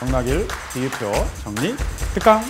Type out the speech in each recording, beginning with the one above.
정락일 비교표 정리 특강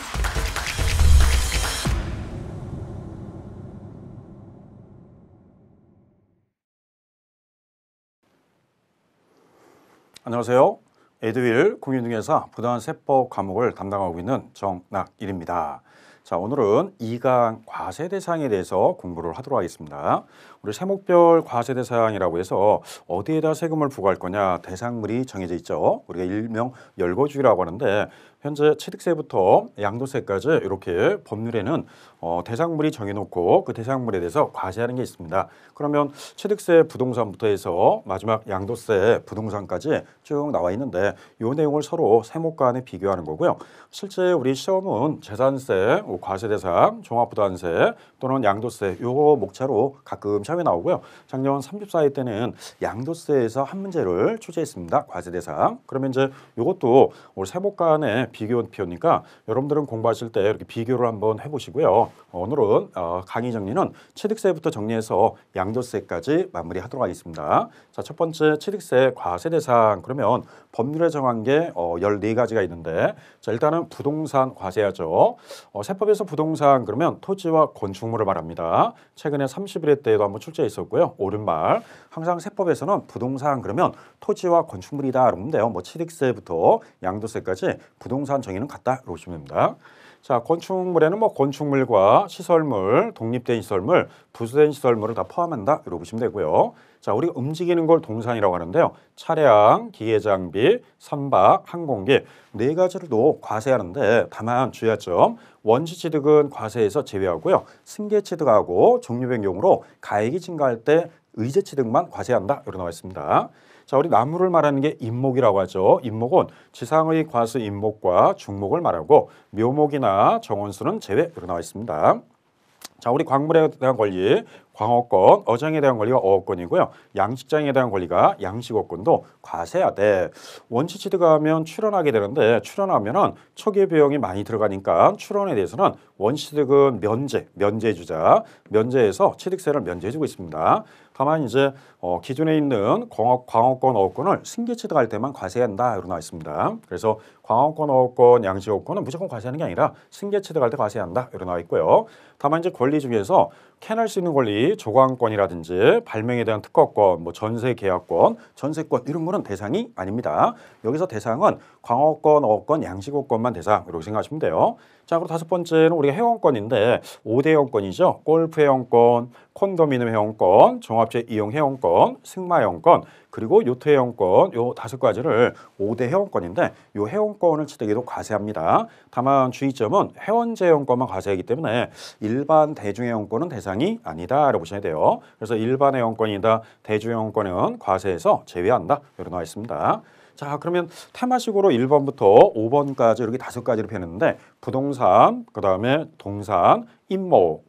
안녕하세요. 에드윌 공인중개사 부당한 세법 과목을 담당하고 있는 정락일입니다. 자 오늘은 이강 과세 대상에 대해서 공부를 하도록 하겠습니다. 우리 세목별 과세 대사항이라고 해서 어디에다 세금을 부과할 거냐 대상물이 정해져 있죠. 우리가 일명 열거주의라고 하는데 현재 취득세부터 양도세까지 이렇게 법률에는 어, 대상물이 정해놓고 그 대상물에 대해서 과세하는 게 있습니다. 그러면 취득세 부동산부터 해서 마지막 양도세 부동산까지 쭉 나와 있는데 이 내용을 서로 세목 간에 비교하는 거고요. 실제 우리 시험은 재산세, 뭐 과세 대상, 종합부단세 또는 양도세 요거 목차로 가끔 차에 나오고요. 작년 34회 때는 양도세에서 한 문제를 출제했습니다. 과제 대상. 그러면 이제 이것도 올 세복 간의 비교 표니까 여러분들은 공부하실 때 이렇게 비교를 한번 해보시고요. 오늘은 어, 강의 정리는 취득세부터 정리해서 양도세까지 마무리하도록 하겠습니다. 자, 첫 번째 취득세 과세 대상 그러면 법률에 정한 게 어, 14가지가 있는데 자, 일단은 부동산 과세하죠. 어, 세법에서 부동산 그러면 토지와 건축물을 말합니다. 최근에 3 0일에 때에도 한번 뭐 출제에 있었고요. 오른발 항상 세법에서는 부동산 그러면 토지와 건축물이다 그러는데요. 뭐 취득세부터 양도세까지 부동산 정의는 같다 보시면 됩니다. 자 건축물에는 뭐 건축물과 시설물, 독립된 시설물, 부수된 시설물을 다 포함한다 이러고 보시면 되고요. 자, 우리가 움직이는 걸 동산이라고 하는데요. 차량, 기계 장비, 선박, 항공기 네 가지를 도 과세하는데 다만 주의할 점 원시 취득은 과세에서 제외하고요. 승계 취득하고 종류 변경으로 가액이 증가할 때 의제 취득만 과세한다. 이렇게 나와 있습니다. 자, 우리 나무를 말하는 게 임목이라고 하죠. 임목은 지상의 과수 임목과 중목을 말하고 묘목이나 정원수는 제외 이렇게 나와 있습니다. 자, 우리 광물에 대한 권리, 광어권, 어장에 대한 권리가 어권이고요. 업 양식장에 대한 권리가 양식어권도 과세하되 네. 원치 취득하면 출원하게 되는데 출원하면은 초기 비용이 많이 들어가니까 출원에 대해서는 원치득은 면제, 면제주자, 면제에서 취득세를 면제해주고 있습니다. 다만 이제 어, 기존에 있는 광업, 광업권 어업권을 승계취득할 때만 과세한다 이런 나와 있습니다. 그래서 광업권 어업권 양지업권은 무조건 과세하는 게 아니라 승계취득할 때 과세한다 이런 나와 있고요. 다만 이제 권리 중에서 캐낼 수 있는 권리, 조광권이라든지 발명에 대한 특허권, 뭐 전세 계약권, 전세권 이런 거는 대상이 아닙니다. 여기서 대상은 광업권, 어업권, 양지업권만 대상 이렇게 생각하시면 돼요. 자, 그리고 다섯 번째는 우리가 회원권인데 5대 회원권이죠. 골프 회원권, 콘도미늄 회원권, 종합제 이용 회원권, 승마 회원권, 그리고 요트 회원권 요 다섯 가지를 5대 회원권인데 요 회원권을 취득에도 과세합니다. 다만 주의점은 회원제 회원권만 과세하기 때문에 일반 대중 회원권은 대상이 아니다라고 보셔야 돼요. 그래서 일반 회원권이다 대중 회원권은 과세에서 제외한다 이렇게 나와 있습니다. 자, 그러면 테마식으로 1번부터 5번까지 이렇게 다섯 가지로 배웠는데 부동산, 그다음에 동산, 임목,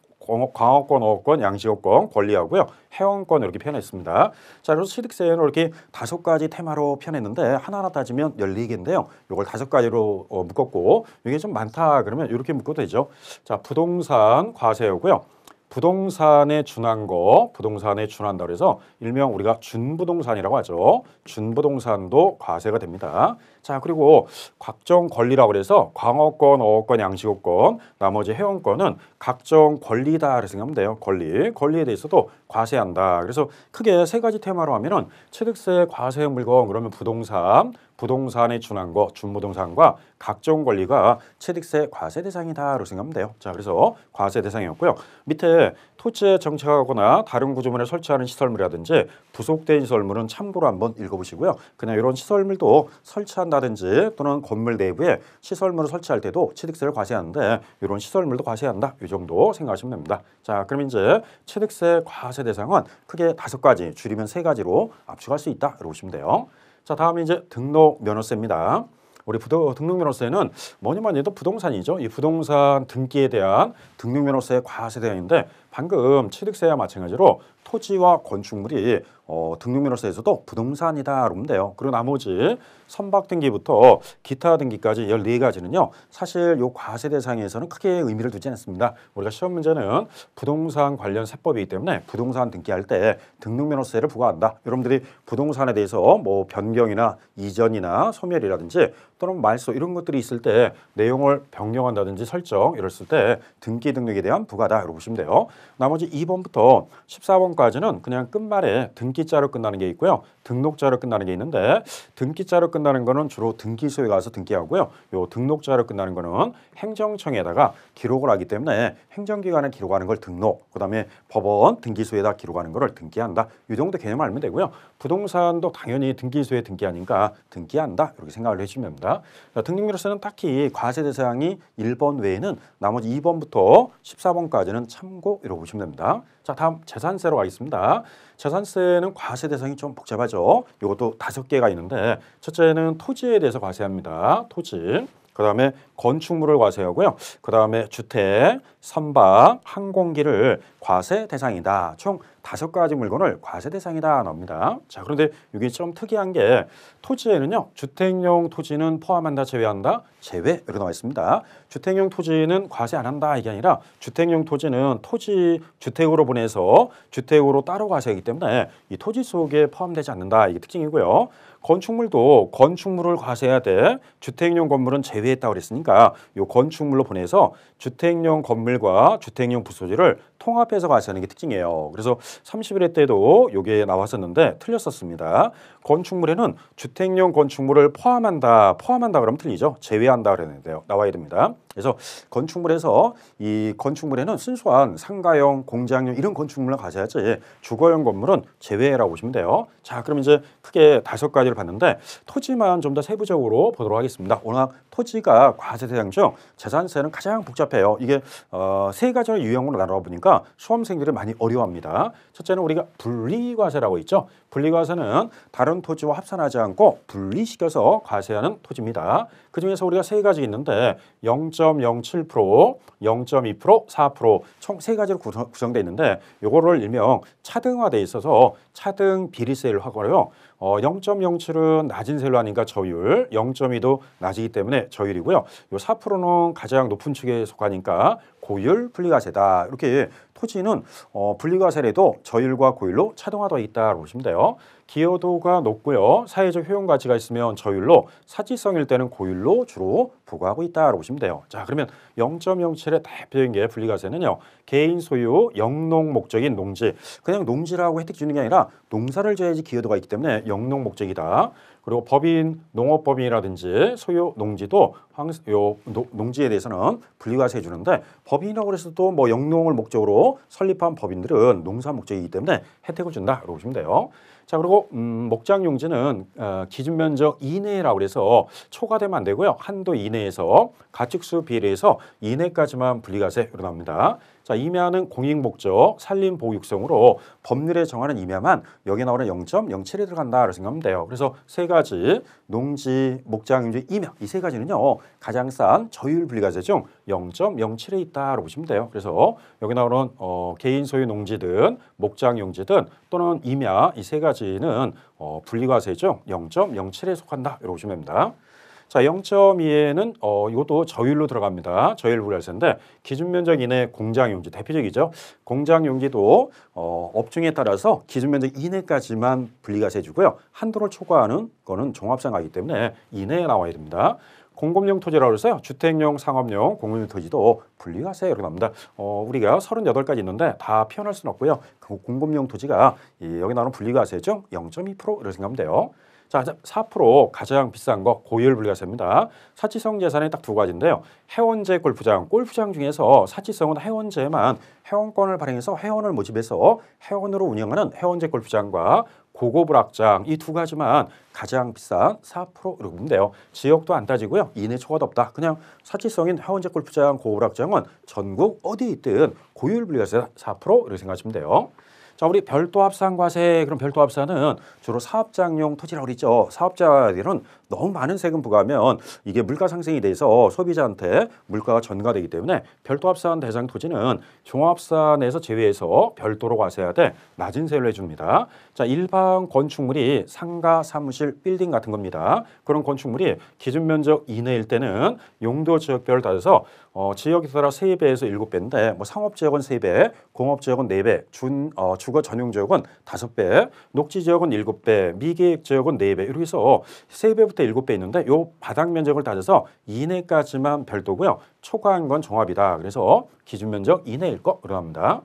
광업권, 어업권, 양시업권, 권리하고요. 회원권 이렇게 표현했습니다. 자, 그래서 취득세는 이렇게 다섯 가지 테마로 표현했는데 하나하나 따지면 열네 개인데요 이걸 다섯 가지로 어, 묶었고 이게 좀 많다 그러면 이렇게 묶어도 되죠. 자, 부동산 과세고요 부동산에 준한 거, 부동산에 준한다 그래서 일명 우리가 준부동산이라고 하죠. 준부동산도 과세가 됩니다. 자, 그리고 각종 권리라고 그래서 광어권, 어권, 양식어권, 나머지 회원권은 각종 권리다 이렇게 생각하면 돼요. 권리, 권리에 대해서도 과세한다. 그래서 크게 세 가지 테마로 하면은 취득세 과세 물건 그러면 부동산, 부동산에 준한 거, 준부동산과 각종 권리가 취득세 과세 대상이다로 생각하면 돼요. 자, 그래서 과세 대상이었고요. 밑에 토지 정착하거나 다른 구조물에 설치하는 시설물이라든지 부속된 시설물은 참고로 한번 읽어보시고요. 그냥 이런 시설물도 설치한다든지 또는 건물 내부에 시설물을 설치할 때도 취득세를 과세하는데 이런 시설물도 과세한다. 이 정도 생각하시면 됩니다. 자, 그럼 이제 취득세 과세 대상은 크게 다섯 가지 줄이면 세 가지로 압축할 수 있다. 이러고 보시면 돼요. 자, 다음 이제 등록 면허세입니다. 우리 부도, 등록면허세는 뭐니 뭐니 해도 부동산이죠. 이 부동산 등기에 대한 등록면허세 의 과세 대항인데 방금 취득세와 마찬가지로 토지와 건축물이 어, 등록면허세에서도 부동산이다 그러면 돼요. 그리고 나머지 선박등기부터 기타 등기까지 14가지는요. 사실 요 과세 대상에서는 크게 의미를 두지 않습니다. 우리가 시험 문제는 부동산 관련 세법이기 때문에 부동산 등기할 때 등록면허세를 부과한다. 여러분들이 부동산에 대해서 뭐 변경이나 이전이나 소멸이라든지 또는 말소 이런 것들이 있을 때 내용을 변경한다든지 설정 이랬을 때 등기 등록에 대한 부과다 이러고 보시면 돼요. 나머지 2번부터 14번까지는 그냥 끝말에 등기자로 끝나는 게 있고요. 등록자로 끝나는 게 있는데 등기자로 끝나는 거는 주로 등기소에 가서 등기하고요. 요 등록자로 끝나는 거는 행정청에다가 기록을 하기 때문에 행정기관에 기록하는 걸 등록, 그다음에 법원 등기소에다 기록하는 거를 등기한다. 이 정도 개념 알면 되고요. 부동산도 당연히 등기소에 등기하니까 등기한다. 이렇게 생각을 해주면 시 됩니다. 자, 등록료로서는 딱히 과세 대상이 1번 외에는 나머지 2번부터 14번까지는 참고 이라 보시면 됩니다. 자, 다음 재산세로 가겠습니다. 재산세는 과세 대상이 좀 복잡하죠. 이것도 다섯 개가 있는데 첫째는 토지에 대해서 과세합니다. 토지. 그 다음에 건축물을 과세하고요. 그 다음에 주택, 선박, 항공기를 과세 대상이다. 총 다섯 가지 물건을 과세 대상이다 나옵니다. 자 그런데 이게 좀 특이한 게 토지에는요. 주택용 토지는 포함한다 제외한다. 제외 이렇게 나와 있습니다. 주택용 토지는 과세 안 한다 이게 아니라 주택용 토지는 토지 주택으로 보내서 주택으로 따로 과세하기 때문에 이 토지 속에 포함되지 않는다 이게 특징이고요. 건축물도 건축물을 과세해야 돼 주택용 건물은 제외했다고 그랬으니까 이 건축물로 보내서 주택용 건물과 주택용 부소지를 통합해서 과세하는 게 특징이에요. 그래서 31회 때도 이게 나왔었는데 틀렸었습니다. 건축물에는 주택용 건축물을 포함한다 포함한다 그러면 틀리죠. 제외 관리한다 그랬는데요. 나와야 됩니다. 그래서 건축물에서 이 건축물에는 순수한 상가형, 공장형 이런 건축물을 가져야지 주거형 건물은 제외라고 보시면 돼요. 자, 그럼 이제 크게 다섯 가지를 봤는데 토지만 좀 더 세부적으로 보도록 하겠습니다. 워낙 토지가 과세 대상 중 재산세는 가장 복잡해요. 이게 어, 세 가지로 유형으로 나눠 보니까 수험생들이 많이 어려워합니다. 첫째는 우리가 분리과세라고 있죠. 분리과세는 다른 토지와 합산하지 않고 분리시켜서 과세하는 토지입니다. 그중에서 우리가 세 가지 있는데 0. 0.07%, 0.2%, 4%총 세 가지로 구성, 돼 있는데 요거를 일명 차등화돼 있어서 차등 비리세일 화거요. 어, 0.07은 낮은 세율 아닌가 저율, 0.2도 낮이기 때문에 저율이고요. 요 4%는 가장 높은 축에 속하니까 고율 분리과세다. 이렇게 토지는 어, 분리과세래도 저율과 고율로 차등화되어 있다고 보시면 돼요. 기여도가 높고요. 사회적 효용 가치가 있으면 저율로 사지성일 때는 고율로 주로 부과하고 있다고 보시면 돼요. 자 그러면 0.07의 대표적인 게 분리과세는요. 개인 소유 영농 목적인 농지 그냥 농지라고 혜택 주는 게 아니라 농사를 지어야지 기여도가 있기 때문에 영농 목적이다. 그리고 법인 농업법인이라든지 소유 농지도 황, 요, 노, 농지에 대해서는 분리과세 해주는데 법인이라고 해서 또 뭐 영농을 목적으로 설립한 법인들은 농사 목적이기 때문에 혜택을 준다 이러고 보시면 돼요. 자 그리고 음, 목장 용지는 어, 기준 면적 이내라고 해서 초과되면 안 되고요. 한도 이내에서 가축수 비례해서 이내까지만 분리과세 일어납니다. 자, 임야는 공익 목적, 산림 보호 육성으로 법률에 정하는 임야만 여기 나오는 0.07에 들어간다. 라고 생각하면 돼요. 그래서 세 가지 농지, 목장, 임지, 임야 이 세 가지는요. 가장 싼 저율 분리과세 중 0.07에 있다라고 보시면 돼요. 그래서 여기 나오는 어, 개인 소유 농지든 목장 용지든 또는 임야 이 세 가지는 어, 분리과세 중 0.07에 속한다. 이러고 보시면 됩니다. 자, 0.2에는 어, 이것도 저율로 들어갑니다. 저율 분할세인데 기준 면적 이내 공장 용지 대표적이죠. 공장 용지도 어, 업종에 따라서 기준 면적 이내까지만 분리가 세주고요. 한도를 초과하는 거는 종합상가이기 때문에 이내에 나와야 됩니다. 공급용 토지라고 해서요. 주택용, 상업용, 공급용 토지도 분리가세 이렇게 나옵니다. 어, 우리가 38가지 있는데 다 표현할 수는 없고요. 그 공급용 토지가 이, 여기 나오는 분리가세죠. 0.2% 이렇게 생각하면 돼요. 자, 4% 가장 비싼 거 고율 분리가세입니다. 사치성 재산이 딱 두 가지인데요. 회원제 골프장, 골프장 중에서 사치성은 회원제만 회원권을 발행해서 회원을 모집해서 회원으로 운영하는 회원제 골프장과 고고불락장 이 두 가지만 가장 비싼 4%르인데요 지역도 안 따지고요. 이내 초과도 없다. 그냥 사치성인 회원제 골프장 고고불락장은 전국 어디 있든 고율 분리가세 4%를 생각하시면 돼요. 자, 우리 별도합산과세 그럼 별도합산은 주로 사업장용 토지라고 그랬죠. 사업자들은 너무 많은 세금 부과하면 이게 물가 상승이 돼서 소비자한테 물가가 전가되기 때문에 별도합산 대상 토지는 종합산에서 제외해서 별도로 과세해야 돼. 낮은 세율을 해줍니다. 자, 일반 건축물이 상가, 사무실, 빌딩 같은 겁니다. 그런 건축물이 기준 면적 이내일 때는 용도 지역별 따져서 어, 지역에 따라 세배에서 일곱 배인데뭐 상업 지역은 세배 공업 지역은 네배준 어, 주거 전용 지역은 다섯 배 녹지 지역은 일곱 배 미계획 지역은 네배 이렇게 해서 세배부터 일곱 배 있는데 요 바닥 면적을 따져서 이내까지만 별도고요. 초과한 건 종합이다. 그래서 기준 면적 이내일 거 그러합니다.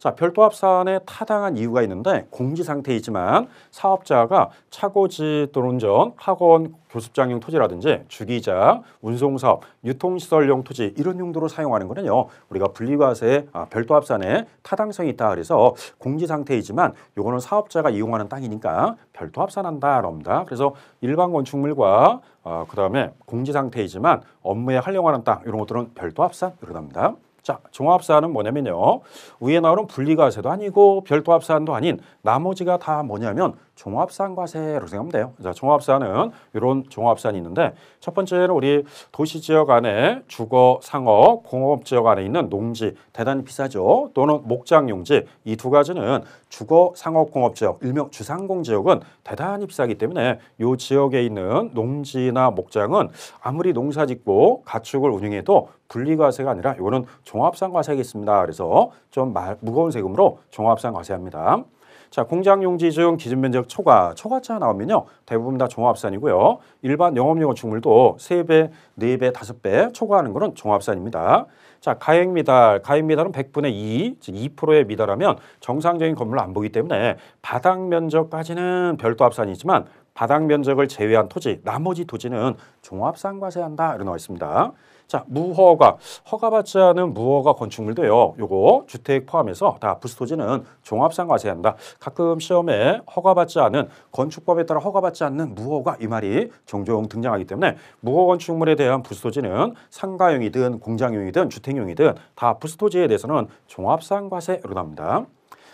자, 별도합산에 타당한 이유가 있는데 공지 상태이지만 사업자가 차고지 또는 전 학원 교습장용 토지라든지 주기장, 운송사업, 유통시설용 토지 이런 용도로 사용하는 거는요. 우리가 분리과세 아, 별도합산에 타당성이 있다 그래서 공지 상태이지만 요거는 사업자가 이용하는 땅이니까 별도합산한다 랍니다. 그래서 일반 건축물과 어, 아, 그 다음에 공지 상태이지만 업무에 활용하는 땅 이런 것들은 별도합산 이러답니다. 자, 종합사안은 뭐냐면요. 위에 나오는 분리가세도 아니고 별도합산도 아닌 나머지가 다 뭐냐면 종합산과세로 생각하면 돼요. 자, 종합산은 이런 종합산이 있는데 첫 번째는 우리 도시 지역 안에 주거, 상업, 공업 지역 안에 있는 농지 대단히 비싸죠. 또는 목장 용지 이 두 가지는 주거, 상업, 공업 지역 일명 주상공 지역은 대단히 비싸기 때문에 이 지역에 있는 농지나 목장은 아무리 농사짓고 가축을 운영해도 분리과세가 아니라 이거는 종합산과세겠습니다. 그래서 좀 무거운 세금으로 종합산과세합니다. 자, 공장용지 중 기준 면적 초과, 초과차 나오면요. 대부분 다 종합산이고요. 일반 영업용 건축물도 3배, 4배, 5배 초과하는 것은 종합산입니다. 자, 가액 미달, 가액 미달은 100분의 2, 즉 2%의 미달하면 정상적인 건물로 안 보기 때문에 바닥 면적까지는 별도 합산이지만 바닥 면적을 제외한 토지, 나머지 토지는 종합산과세한다 이렇게 나와 있습니다. 자, 무허가, 허가받지 않은 무허가 건축물도요. 요거 주택 포함해서 다 부스토지는 종합상과세 한다. 가끔 시험에 허가받지 않은 건축법에 따라 허가받지 않는 무허가 이 말이 종종 등장하기 때문에 무허 건축물에 대한 부스토지는 상가용이든 공장용이든 주택용이든 다 부스토지에 대해서는 종합상과세로 납니다.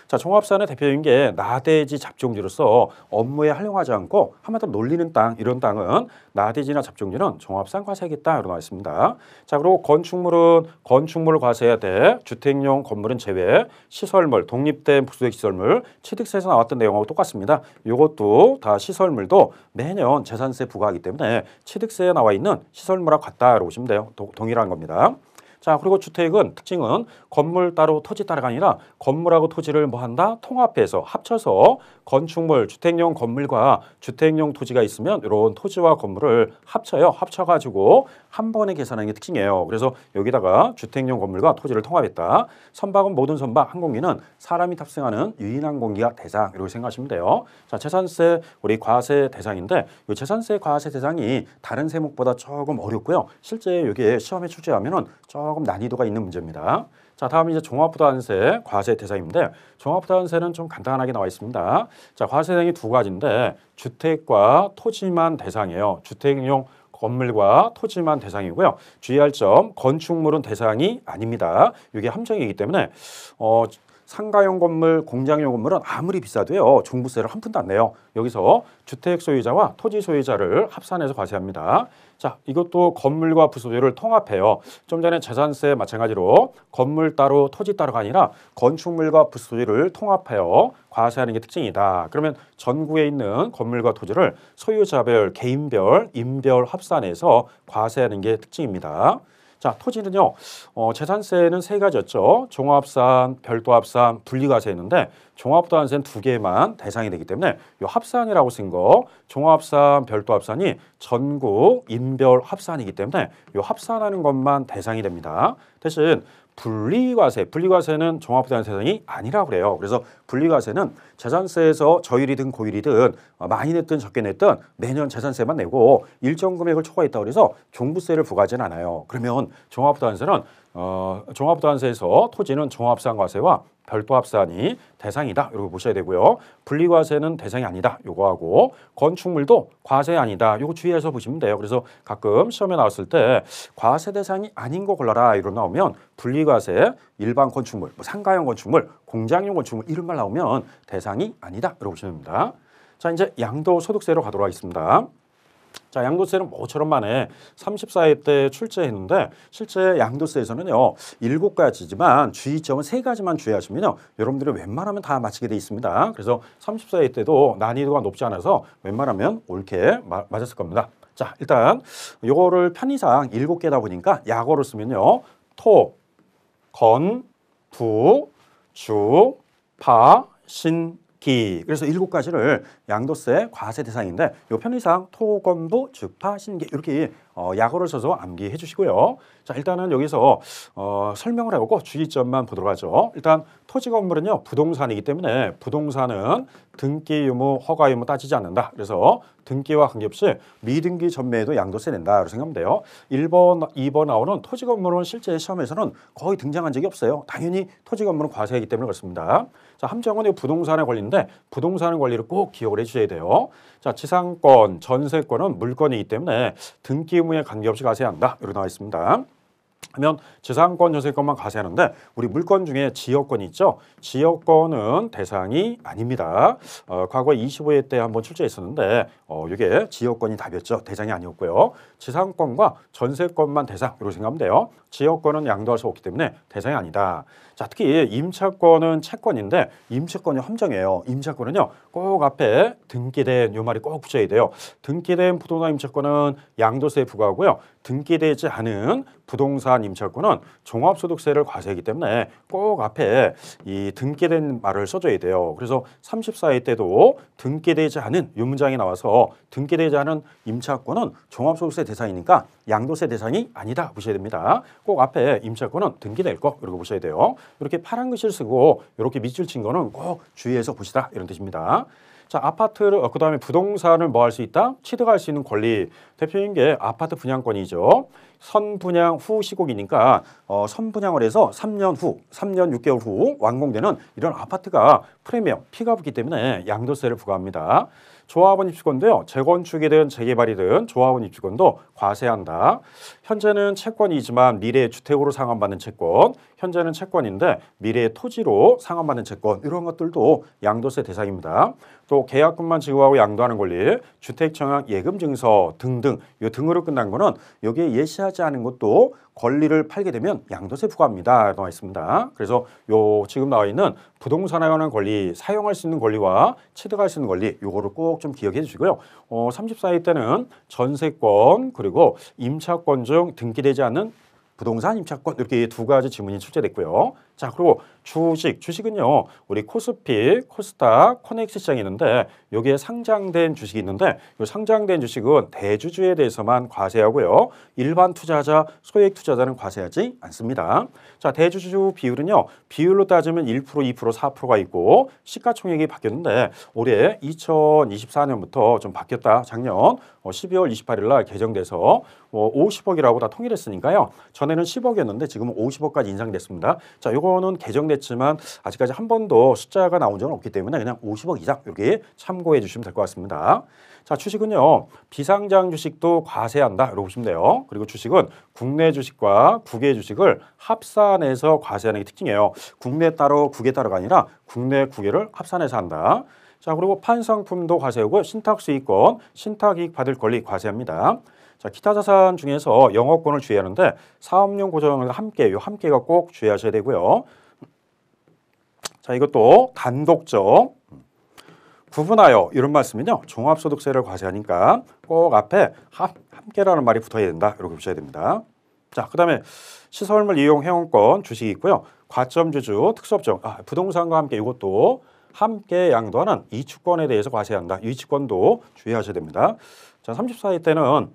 자, 종합산의 대표인 게 나대지 잡종지로서 업무에 활용하지 않고 한마디로 놀리는 땅 이런 땅은 나대지나 잡종지는 종합산 과세겠다 이런 말있습니다 자, 그리고 건축물은 건축물을 과세해야 돼. 주택용 건물은 제외. 시설물, 독립된 부수익 시설물, 취득세에서 나왔던 내용하고 똑같습니다. 이것도 다 시설물도 매년 재산세 부과하기 때문에 취득세에 나와 있는 시설물과 같다라고 보시면 돼요. 도, 동일한 겁니다. 자, 그리고 주택은 특징은 건물 따로 토지 따라가 아니라 건물하고 토지를 뭐 한다? 통합해서 합쳐서 건축물, 주택용 건물과 주택용 토지가 있으면 이런 토지와 건물을 합쳐요. 합쳐가지고 한 번에 계산하는 게 특징이에요. 그래서 여기다가 주택용 건물과 토지를 통합했다. 선박은 모든 선박, 항공기는 사람이 탑승하는 유인항공기가 대상 이렇게 생각하시면 돼요. 자, 재산세 우리 과세 대상인데 이 재산세 과세 대상이 다른 세목보다 조금 어렵고요. 실제 여기에 시험에 출제하면은 조 조금 난이도가 있는 문제입니다. 자, 다음 이제 종합부단세 과세 대상인데 종합부단세는 좀 간단하게 나와 있습니다. 자, 과세 대상이 두 가지인데 주택과 토지만 대상이에요. 주택용 건물과 토지만 대상이고요. 주의할 점 건축물은 대상이 아닙니다. 이게 함정이기 때문에 어, 상가용 건물, 공장용 건물은 아무리 비싸도요. 종부세를 한 푼도 안 내요. 여기서 주택 소유자와 토지 소유자를 합산해서 과세합니다. 자, 이것도 건물과 부수료를 통합해요. 좀 전에 재산세 마찬가지로 건물 따로 토지 따로가 아니라 건축물과 부수료를 통합하여 과세하는 게 특징이다. 그러면 전구에 있는 건물과 토지를 소유자별, 개인별, 임별 합산해서 과세하는 게 특징입니다. 자, 토지는요. 어, 재산세는 세 가지였죠. 종합산, 별도합산, 분리과세였는데 종합도합산 두 개만 대상이 되기 때문에 요 합산이라고 쓴 거 종합산, 별도합산이 전국 인별 합산이기 때문에 요 합산하는 것만 대상이 됩니다. 대신 분리과세, 분리과세는 종합부동산 세상이 아니라고 그래요. 그래서 분리과세는 재산세에서 저율이든 고율이든 어, 많이 냈든 적게 냈든 매년 재산세만 내고 일정 금액을 초과했다 고해서 종부세를 부과하진 않아요. 그러면 종합부동산세는 어, 종합부산세에서 토지는 종합상과세와 별도합산이 대상이다. 이렇게 보셔야 되고요. 분리과세는 대상이 아니다. 요거하고 건축물도 과세 아니다. 요거 주의해서 보시면 돼요. 그래서 가끔 시험에 나왔을 때 과세 대상이 아닌 거 골라라 이런 나오면 분리과세, 일반 건축물, 뭐 상가형 건축물, 공장용 건축물 이런 말 나오면 대상이 아니다. 이러고 보시면 됩니다. 자 이제 양도소득세로 가도록 하겠습니다. 자, 양도세는 모처럼 만에 34회 때 출제했는데 실제 양도세에서는요. 7가지지만 주의점은 3가지만 주의하시면요. 여러분들이 웬만하면 다 맞히게 돼 있습니다. 그래서 34회 때도 난이도가 높지 않아서 웬만하면 옳게 마, 맞았을 겁니다. 자, 일단 요거를 편의상 7개다 보니까 약어로 쓰면요. 토, 건, 부, 주, 파, 신, 기. 그래서 일곱 가지를 양도세 과세 대상인데 요 편의상 토건부 주파 신계 이렇게 어, 약어를 써서 암기해 주시고요. 자, 일단은 여기서 어, 설명을 해보고 주의점만 보도록 하죠. 일단 토지 건물은요, 부동산이기 때문에 부동산은 등기 유무, 허가 유무 따지지 않는다. 그래서 등기와 관계없이 미등기 전매에도 양도세 낸다. 이렇게 생각하면 돼요. 1번, 2번 나오는 토지 건물은 실제 시험에서는 거의 등장한 적이 없어요. 당연히 토지 건물은 과세이기 때문에 그렇습니다. 자, 함정은 부동산의 권리인데 부동산의 권리를 꼭 기억을 해 주셔야 돼요. 자, 지상권, 전세권은 물건이기 때문에 등기 채무에 관계없이 가세한다. 이렇게 나와 있습니다. 그러면재산권 전세권만 가세하는데 우리 물건 중에 지역권이 있죠. 지역권은 대상이 아닙니다. 어, 과거 25회 때 한번 출제했었는데 어, 이게 지역권이 답이었죠. 대상이 아니었고요. 지상권과 전세권만 대상으로 생각하면 돼요. 지역권은 양도할 수 없기 때문에 대상이 아니다. 자, 특히 임차권은 채권인데 임차권이 험정해요. 임차권은요. 꼭 앞에 등기된 요 말이 꼭 붙여야 돼요. 등기된 부동산 임차권은 양도세 부과하고요. 등기되지 않은 부동산 임차권은 종합소득세를 과세하기 때문에 꼭 앞에 이 등기된 말을 써줘야 돼요. 그래서 34회 때도 등기되지 않은 요 문장이 나와서 등기되지 않은 임차권은 종합소득세 대상이니까 양도세 대상이 아니다 보셔야 됩니다. 꼭 앞에 임차권은 등기될 거 이렇게 보셔야 돼요. 이렇게 파란 글씨를 쓰고 이렇게 밑줄 친 거는 꼭 주의해서 보시다 이런 뜻입니다. 자, 아파트를, 어, 그 다음에 부동산을 뭐 할 수 있다? 취득할 수 있는 권리. 대표인 게 아파트 분양권이죠. 선분양 후시국이니까 어, 선분양을 해서 3년 후, 3년 6개월 후 완공되는 이런 아파트가 프리미엄 피가 붙기 때문에 양도세를 부과합니다. 조합원 입주권도요. 재건축이든 재개발이든 조합원 입주권도 과세한다. 현재는 채권이지만 미래의 주택으로 상환받는 채권, 현재는 채권인데 미래의 토지로 상환받는 채권 이런 것들도 양도세 대상입니다. 또 계약금만 지급하고 양도하는 권리, 주택청약 예금증서 등등 이 등으로 끝난 거는 여기에 예시 판하지 않은 것도 권리를 팔게 되면 양도세 부과합니다. 나와 있습니다. 그래서 요 지금 나와 있는 부동산에 관한 권리, 사용할 수 있는 권리와 취득할 수 있는 권리 요거를 꼭 좀 기억해 주시고요. 어, 34회 때는 전세권 그리고 임차권 중 등기되지 않은 부동산 임차권 이렇게 두 가지 지문이 출제됐고요. 자 그리고 주식 주식은요 우리 코스피 코스닥 커넥스 시장이 있는데 여기에 상장된 주식이 있는데 이 상장된 주식은 대주주에 대해서만 과세하고요 일반 투자자 소액 투자자는 과세하지 않습니다 자 대주주 비율은요 비율로 따지면 1% 2% 4%가 있고 시가총액이 바뀌었는데 올해 2024년부터 좀 바뀌었다 작년 12월 어, 28일 날 개정돼서 50억이라고 어, 다 통일했으니까요. 전에는 10억이었는데 지금은 50억까지 인상됐습니다. 자, 이거는 개정됐지만 아직까지 한 번도 숫자가 나온 적은 없기 때문에 그냥 50억 이상 여기 참고해 주시면 될 것 같습니다. 자, 주식은요. 비상장 주식도 과세한다. 이러고 보시면 돼요. 그리고 주식은 국내 주식과 국외 주식을 합산해서 과세하는 게 특징이에요. 국내 따로 국외 따로가 아니라 국내 국외를 합산해서 한다. 자 그리고 판상품도 과세이고 신탁수익권, 신탁이익 받을 권리 과세합니다. 자 기타 자산 중에서 영어권을 주의하는데 사업용 고정을 함께 요 함께가 꼭 주의하셔야 되고요. 자 이것도 단독적 구분하여 이런 말씀은요 종합소득세를 과세하니까 꼭 앞에 함, 함께라는 말이 붙어야 된다 이렇게 보셔야 됩니다. 자, 그다음에 시설물 이용 회원권 주식이 있고요. 과점 주주 특수업종 아, 부동산과 함께 이것도 함께 양도하는 이축권에 대해서 과세한다. 이축권도 주의하셔야 됩니다. 자, 34회 때는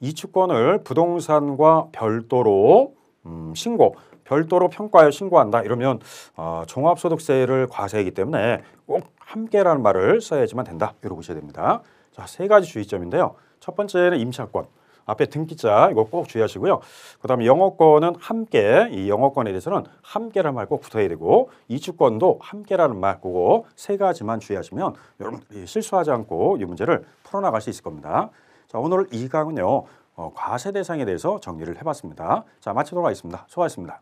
이축권을 부동산과 별도로 음, 신고, 별도로 평가하여 신고한다. 이러면 어, 종합소득세를 과세하기 때문에 꼭 함께라는 말을 써야지만 된다. 이러고 보셔야 됩니다. 자, 세 가지 주의점인데요. 첫 번째는 임차권. 앞에 등기자 이거 꼭 주의하시고요. 그다음에 영어권은 함께 이 영어권에 대해서는 함께라는 말 꼭 붙어야 되고 이주권도 함께라는 말 그거 세 가지만 주의하시면 여러분들이 실수하지 않고 이 문제를 풀어나갈 수 있을 겁니다. 자 오늘 이강은요 어, 과세 대상에 대해서 정리를 해봤습니다. 자 마치도록 하겠습니다. 수고하셨습니다.